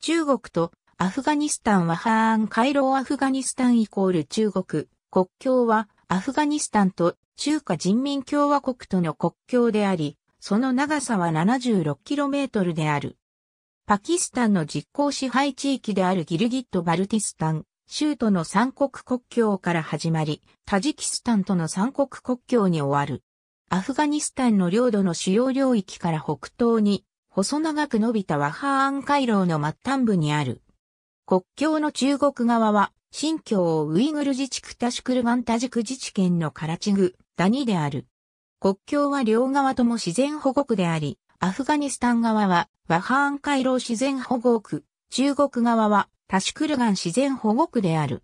中国とアフガニスタンはハーン・回廊アフガニスタンイコール中国。国境はアフガニスタンと中華人民共和国との国境であり、その長さは 76km である。パキスタンの実効支配地域であるギルギット・バルティスタン、州との三国国境から始まり、タジキスタンとの三国国境に終わる。アフガニスタンの領土の主要領域から北東に細長く伸びたワハーン回廊の末端部にある。国境の中国側は、新疆ウイグル自治区タシクルガンタジク自治県のカラチグ、ダニである。国境は両側とも自然保護区であり、アフガニスタン側はワハーン回廊自然保護区、中国側はタシクルガン自然保護区である。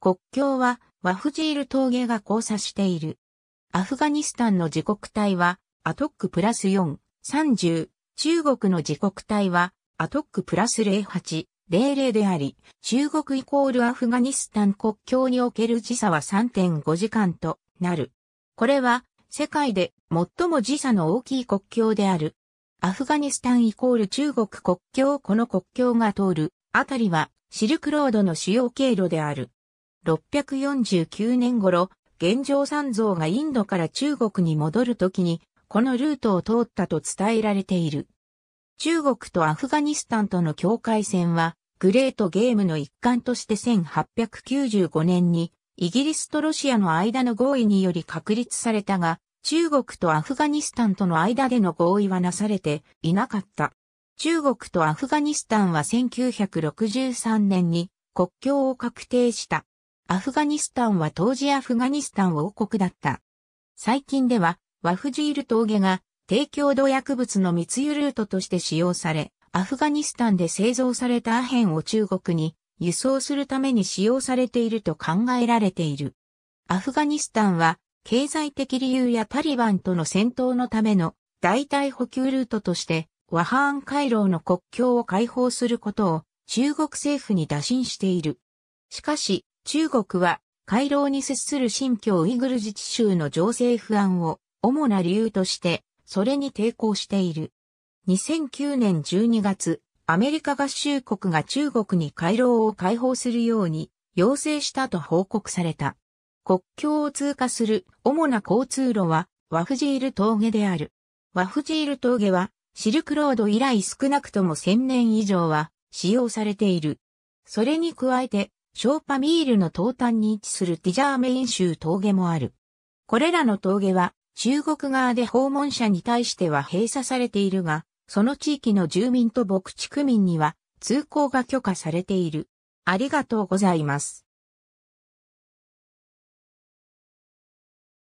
国境はワフジール峠が交差している。アフガニスタンの自国体はアトックプラス4、30、中国の自国体は、アトックプラス08、00であり、中国イコールアフガニスタン国境における時差は3.5時間となる。これは、世界で最も時差の大きい国境である。アフガニスタンイコール中国国境この国境が通るあたりはシルクロードの主要経路である。649年頃、現状三蔵がインドから中国に戻るときに、このルートを通ったと伝えられている。中国とアフガニスタンとの境界線は、グレートゲームの一環として1895年に、イギリスとロシアの間の合意により確立されたが、中国とアフガニスタンとの間での合意はなされていなかった。中国とアフガニスタンは1963年に国境を確定した。アフガニスタンは当時アフガニスタン王国だった。最近では、ワフジール峠が提供土薬物の密輸ルートとして使用され、アフガニスタンで製造されたアヘンを中国に輸送するために使用されていると考えられている。アフガニスタンは経済的理由やタリバンとの戦闘のための代替補給ルートとしてワハーン回廊の国境を開放することを中国政府に打診している。しかし中国は回廊に接する新疆ウイグル自治州の情勢不安を主な理由としてそれに抵抗している。2009年12月、アメリカ合衆国が中国に回廊を開放するように要請したと報告された。国境を通過する主な交通路はワフジール峠である。ワフジール峠はシルクロード以来少なくとも1000年以上は使用されている。それに加えてショーパミールの東端に位置するティジャーメイン州峠もある。これらの峠は中国側で訪問者に対しては閉鎖されているが、その地域の住民と牧畜民には通行が許可されている。ありがとうございます。